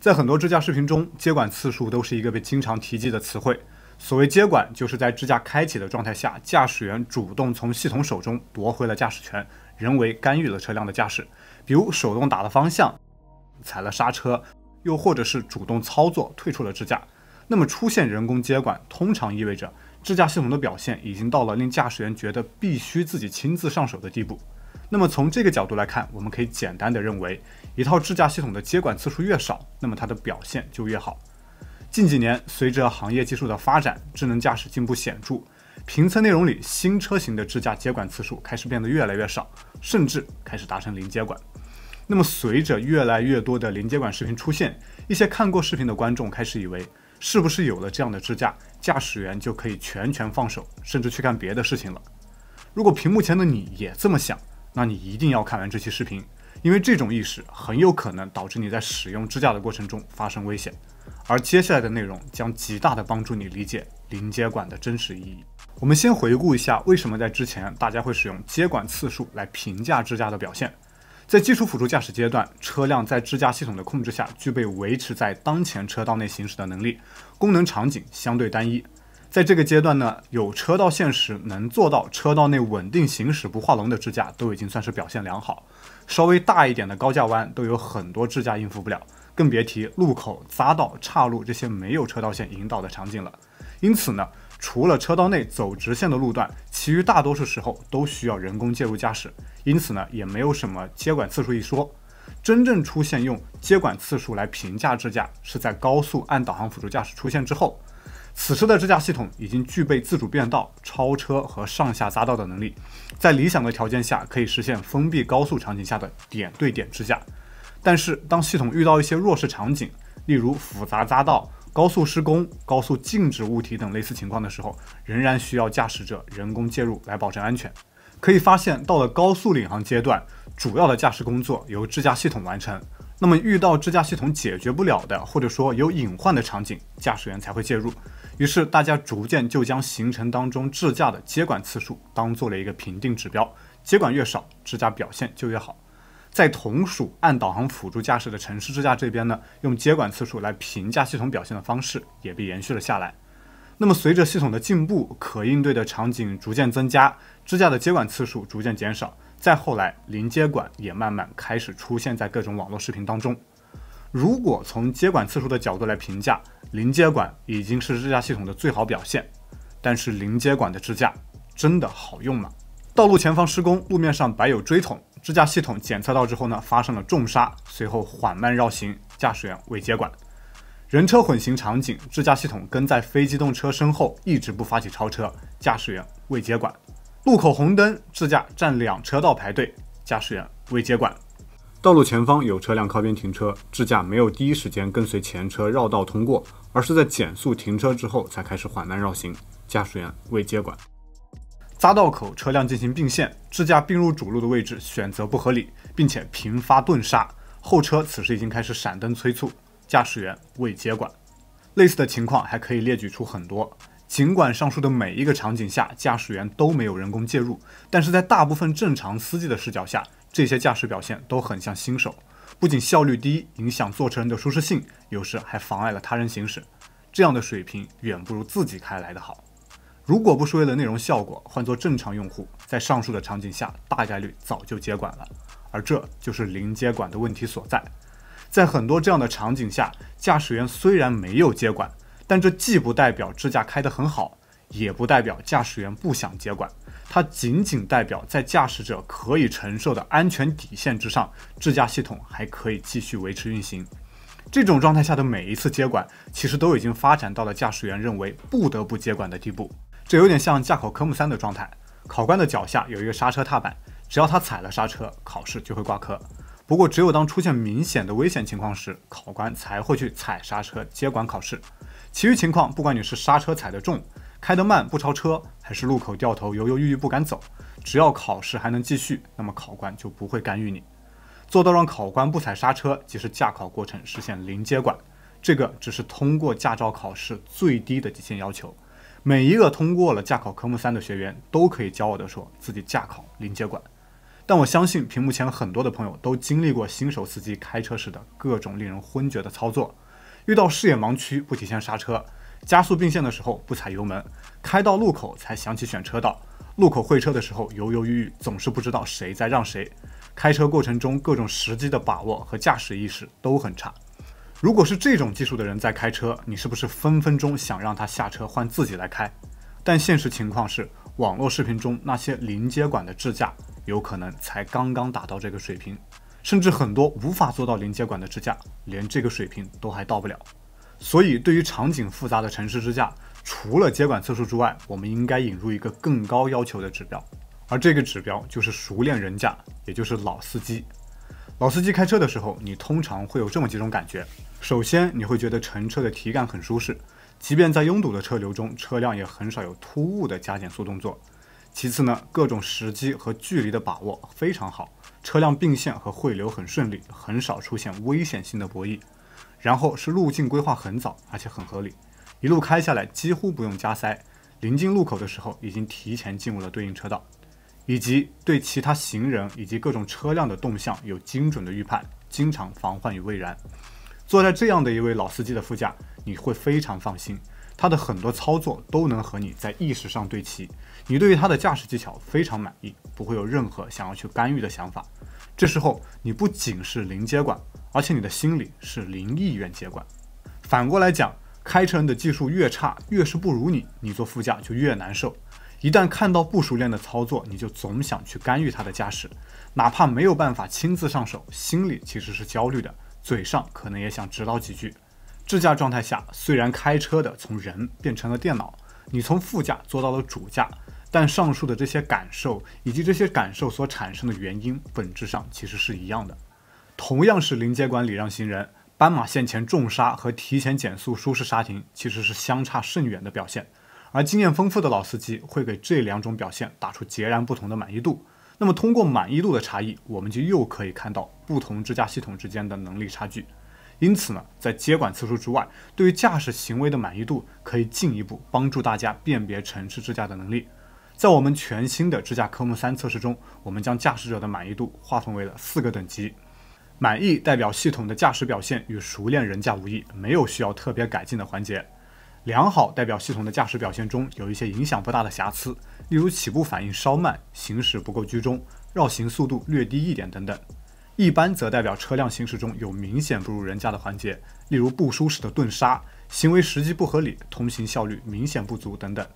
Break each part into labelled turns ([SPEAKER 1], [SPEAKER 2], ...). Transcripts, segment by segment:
[SPEAKER 1] 在很多支架视频中，接管次数都是一个被经常提及的词汇。所谓接管，就是在支架开启的状态下，驾驶员主动从系统手中夺回了驾驶权，人为干预了车辆的驾驶，比如手动打了方向、踩了刹车，又或者是主动操作退出了支架。那么出现人工接管，通常意味着支架系统的表现已经到了令驾驶员觉得必须自己亲自上手的地步。那么从这个角度来看，我们可以简单的认为，一套智驾系统的接管次数越少，那么它的表现就越好。近几年随着行业技术的发展，智能驾驶进步显著，评测内容里新车型的智驾接管次数开始变得越来越少，甚至开始达成零接管。那么随着越来越多的零接管视频出现，一些看过视频的观众开始以为，是不是有了这样的支架，驾驶员就可以全权放手，甚至去干别的事情了？如果屏幕前的你也这么想，那你一定要看完这期视频，因为这种意识很有可能导致你在使用支架的过程中发生危险。而接下来的内容将极大地帮助你理解零接管的真实意义。我们先回顾一下，为什么在之前大家会使用接管次数来评价支架的表现？在基础辅助驾驶阶段，车辆在支架系统的控制下具备维持在当前车道内行驶的能力，功能场景相对单一。在这个阶段呢，有车道线时能做到车道内稳定行驶不画龙的智驾都已经算是表现良好，稍微大一点的高架弯都有很多智驾应付不了，更别提路口、匝道、岔路这些没有车道线引导的场景了。因此呢，除了车道内走直线的路段，其余大多数时候都需要人工介入驾驶，因此呢也没有什么接管次数一说。真正出现用接管次数来评价智驾，是在高速按导航辅助驾驶出现之后。此时的智驾系统已经具备自主变道、超车和上下匝道的能力，在理想的条件下可以实现封闭高速场景下的点对点支架。但是当系统遇到一些弱势场景，例如复杂匝道、高速施工、高速静止物体等类似情况的时候，仍然需要驾驶者人工介入来保证安全。可以发现，到了高速领航阶段，主要的驾驶工作由智驾系统完成。那么遇到智驾系统解决不了的，或者说有隐患的场景，驾驶员才会介入。于是大家逐渐就将行程当中智驾的接管次数当做了一个评定指标，接管越少，智驾表现就越好。在同属按导航辅助驾驶的城市智驾这边呢，用接管次数来评价系统表现的方式也被延续了下来。那么随着系统的进步，可应对的场景逐渐增加，智驾的接管次数逐渐减少，再后来零接管也慢慢开始出现在各种网络视频当中。如果从接管次数的角度来评价，零接管已经是支架系统的最好表现。但是零接管的支架真的好用吗？道路前方施工，路面上摆有锥桶，支架系统检测到之后呢，发生了重刹，随后缓慢绕行，驾驶员未接管。人车混行场景，支架系统跟在非机动车身后，一直不发起超车，驾驶员未接管。路口红灯，支架占两车道排队，驾驶员未接管。道路前方有车辆靠边停车，智驾没有第一时间跟随前车绕道通过，而是在减速停车之后才开始缓慢绕行，驾驶员未接管。匝道口车辆进行并线，智驾并入主路的位置选择不合理，并且频发顿刹，后车此时已经开始闪灯催促，驾驶员未接管。类似的情况还可以列举出很多。尽管上述的每一个场景下驾驶员都没有人工介入，但是在大部分正常司机的视角下。这些驾驶表现都很像新手，不仅效率低，影响坐车人的舒适性，有时还妨碍了他人行驶。这样的水平远不如自己开来的好。如果不是为了内容效果，换做正常用户，在上述的场景下，大概率早就接管了。而这就是零接管的问题所在。在很多这样的场景下，驾驶员虽然没有接管，但这既不代表支架开得很好，也不代表驾驶员不想接管。它仅仅代表在驾驶者可以承受的安全底线之上，智驾系统还可以继续维持运行。这种状态下的每一次接管，其实都已经发展到了驾驶员认为不得不接管的地步。这有点像驾考科目三的状态，考官的脚下有一个刹车踏板，只要他踩了刹车，考试就会挂科。不过，只有当出现明显的危险情况时，考官才会去踩刹车接管考试，其余情况，不管你是刹车踩得重。开得慢不超车，还是路口掉头犹犹豫豫不敢走。只要考试还能继续，那么考官就不会干预你。做到让考官不踩刹车，即是驾考过程实现零接管。这个只是通过驾照考试最低的底线要求。每一个通过了驾考科目三的学员，都可以骄傲地说自己驾考零接管。但我相信屏幕前很多的朋友都经历过新手司机开车时的各种令人昏厥的操作，遇到视野盲区不提前刹车。加速并线的时候不踩油门，开到路口才想起选车道；路口会车的时候犹犹豫豫，总是不知道谁在让谁；开车过程中各种时机的把握和驾驶意识都很差。如果是这种技术的人在开车，你是不是分分钟想让他下车换自己来开？但现实情况是，网络视频中那些零接管的智驾，有可能才刚刚达到这个水平，甚至很多无法做到零接管的智驾，连这个水平都还到不了。所以，对于场景复杂的城市支架，除了接管次数之外，我们应该引入一个更高要求的指标，而这个指标就是熟练人驾，也就是老司机。老司机开车的时候，你通常会有这么几种感觉：首先，你会觉得乘车的体感很舒适，即便在拥堵的车流中，车辆也很少有突兀的加减速动作；其次呢，各种时机和距离的把握非常好，车辆并线和汇流很顺利，很少出现危险性的博弈。然后是路径规划很早，而且很合理，一路开下来几乎不用加塞。临近路口的时候，已经提前进入了对应车道，以及对其他行人以及各种车辆的动向有精准的预判，经常防患于未然。坐在这样的一位老司机的副驾，你会非常放心，他的很多操作都能和你在意识上对齐。你对于他的驾驶技巧非常满意，不会有任何想要去干预的想法。这时候你不仅是零接管，而且你的心里是零意愿接管。反过来讲，开车人的技术越差，越是不如你，你坐副驾就越难受。一旦看到不熟练的操作，你就总想去干预他的驾驶，哪怕没有办法亲自上手，心里其实是焦虑的，嘴上可能也想指导几句。智驾状态下，虽然开车的从人变成了电脑，你从副驾做到了主驾。但上述的这些感受，以及这些感受所产生的原因，本质上其实是一样的。同样是临接管礼让行人，斑马线前重刹和提前减速舒适刹停其实是相差甚远的表现。而经验丰富的老司机会给这两种表现打出截然不同的满意度。那么通过满意度的差异，我们就又可以看到不同支架系统之间的能力差距。因此呢，在接管次数之外，对于驾驶行为的满意度可以进一步帮助大家辨别城市支架的能力。在我们全新的智驾科目三测试中，我们将驾驶者的满意度划分为了四个等级：满意代表系统的驾驶表现与熟练人驾无异，没有需要特别改进的环节；良好代表系统的驾驶表现中有一些影响不大的瑕疵，例如起步反应稍慢、行驶不够居中、绕行速度略低一点等等；一般则代表车辆行驶中有明显不如人驾的环节，例如不舒适的顿刹、行为时机不合理、通行效率明显不足等等。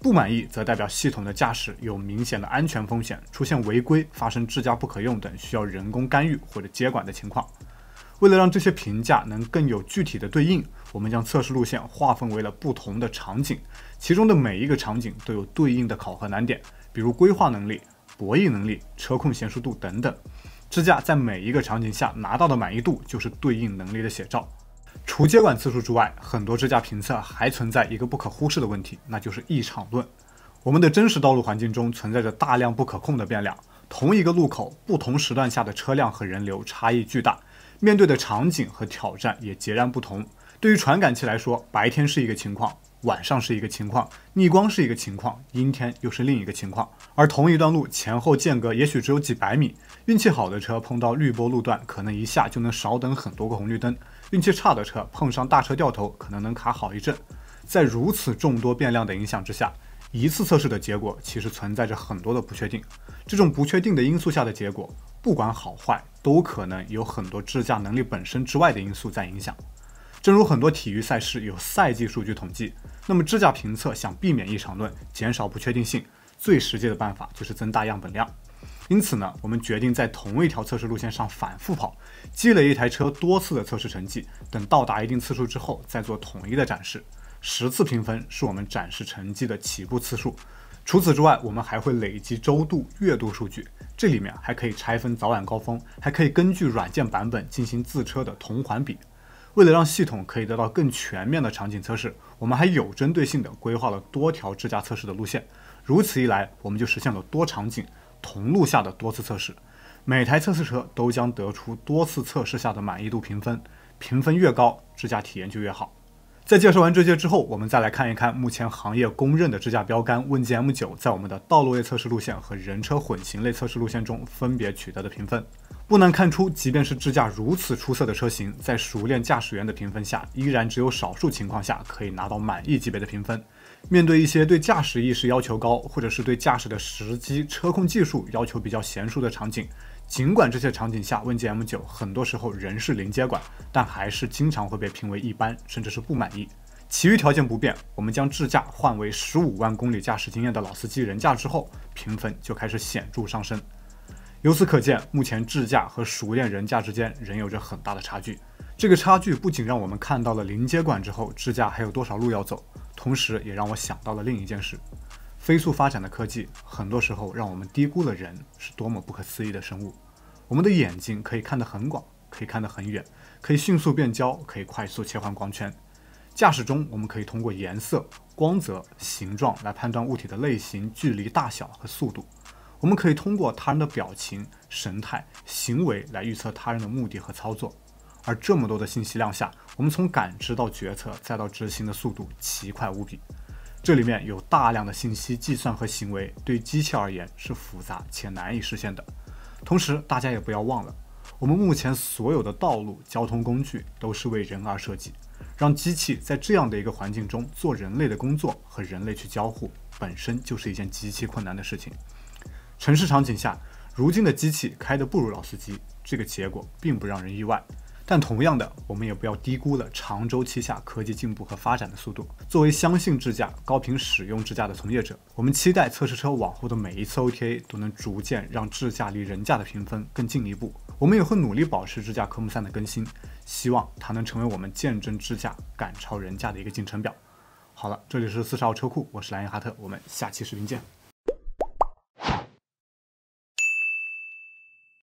[SPEAKER 1] 不满意则代表系统的驾驶有明显的安全风险，出现违规、发生智驾不可用等需要人工干预或者接管的情况。为了让这些评价能更有具体的对应，我们将测试路线划分为了不同的场景，其中的每一个场景都有对应的考核难点，比如规划能力、博弈能力、车控娴熟度等等。智驾在每一个场景下拿到的满意度，就是对应能力的写照。除接管次数之外，很多支架评测还存在一个不可忽视的问题，那就是异常论。我们的真实道路环境中存在着大量不可控的变量，同一个路口不同时段下的车辆和人流差异巨大，面对的场景和挑战也截然不同。对于传感器来说，白天是一个情况，晚上是一个情况，逆光是一个情况，阴天又是另一个情况。而同一段路前后间隔也许只有几百米，运气好的车碰到绿波路段，可能一下就能少等很多个红绿灯。运气差的车碰上大车掉头，可能能卡好一阵。在如此众多变量的影响之下，一次测试的结果其实存在着很多的不确定。这种不确定的因素下的结果，不管好坏，都可能有很多智驾能力本身之外的因素在影响。正如很多体育赛事有赛季数据统计，那么支架评测想避免异常论，减少不确定性，最实际的办法就是增大样本量。因此呢，我们决定在同一条测试路线上反复跑，积累一台车多次的测试成绩。等到达一定次数之后，再做统一的展示。十次评分是我们展示成绩的起步次数。除此之外，我们还会累积周度、月度数据。这里面还可以拆分早晚高峰，还可以根据软件版本进行自车的同环比。为了让系统可以得到更全面的场景测试，我们还有针对性的规划了多条支架测试的路线。如此一来，我们就实现了多场景。同路下的多次测试，每台测试车都将得出多次测试下的满意度评分，评分越高，智驾体验就越好。在介绍完这些之后，我们再来看一看目前行业公认的智驾标杆问界 M9 在我们的道路类测试路线和人车混行类测试路线中分别取得的评分。不难看出，即便是智驾如此出色的车型，在熟练驾驶员的评分下，依然只有少数情况下可以拿到满意级别的评分。面对一些对驾驶意识要求高，或者是对驾驶的时机、车控技术要求比较娴熟的场景，尽管这些场景下问界 M9 很多时候仍是零接管，但还是经常会被评为一般，甚至是不满意。其余条件不变，我们将智驾换为十五万公里驾驶经验的老司机人驾之后，评分就开始显著上升。由此可见，目前智驾和熟练人驾之间仍有着很大的差距。这个差距不仅让我们看到了零接管之后智驾还有多少路要走。同时，也让我想到了另一件事：飞速发展的科技，很多时候让我们低估了人是多么不可思议的生物。我们的眼睛可以看得很广，可以看得很远，可以迅速变焦，可以快速切换光圈。驾驶中，我们可以通过颜色、光泽、形状来判断物体的类型、距离、大小和速度。我们可以通过他人的表情、神态、行为来预测他人的目的和操作。而这么多的信息量下，我们从感知到决策再到执行的速度奇快无比。这里面有大量的信息计算和行为，对机器而言是复杂且难以实现的。同时，大家也不要忘了，我们目前所有的道路交通工具都是为人而设计。让机器在这样的一个环境中做人类的工作和人类去交互，本身就是一件极其困难的事情。城市场景下，如今的机器开得不如老司机，这个结果并不让人意外。但同样的，我们也不要低估了长周期下科技进步和发展的速度。作为相信智驾、高频使用智驾的从业者，我们期待测试车往后的每一次 OTA 都能逐渐让智驾离人驾的评分更近一步。我们也会努力保持智驾科目三的更新，希望它能成为我们见证智驾赶超人驾的一个进程表。好了，这里是四十号车库，我是蓝岩哈特，我们下期视频见。